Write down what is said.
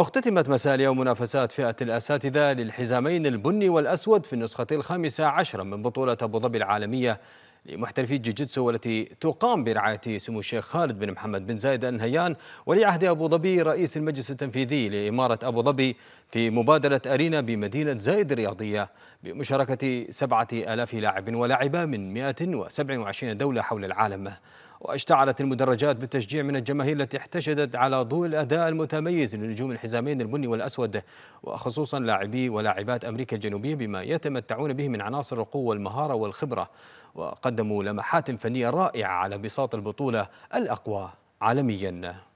اختتمت مساء اليوم منافسات فئة الأساتذة للحزامين البني والأسود في النسخة الخامسة عشرة من بطولة أبو ظبي العالمية لمحترفي الجوجيتسو والتي تقام برعاية سمو الشيخ خالد بن محمد بن زايد النهيان ولي عهد أبو ظبي رئيس المجلس التنفيذي لإمارة أبو ظبي في مبادرة أرينا بمدينة زايد الرياضية بمشاركة سبعة آلاف لاعب ولاعبة من 127 دولة حول العالم واشتعلت المدرجات بالتشجيع من الجماهير التي احتشدت على ضوء الاداء المتميز لنجوم الحزامين البني والاسود وخصوصا لاعبي ولاعبات امريكا الجنوبيه بما يتمتعون به من عناصر القوه والمهاره والخبره وقدموا لمحات فنيه رائعه على بساط البطوله الاقوى عالميا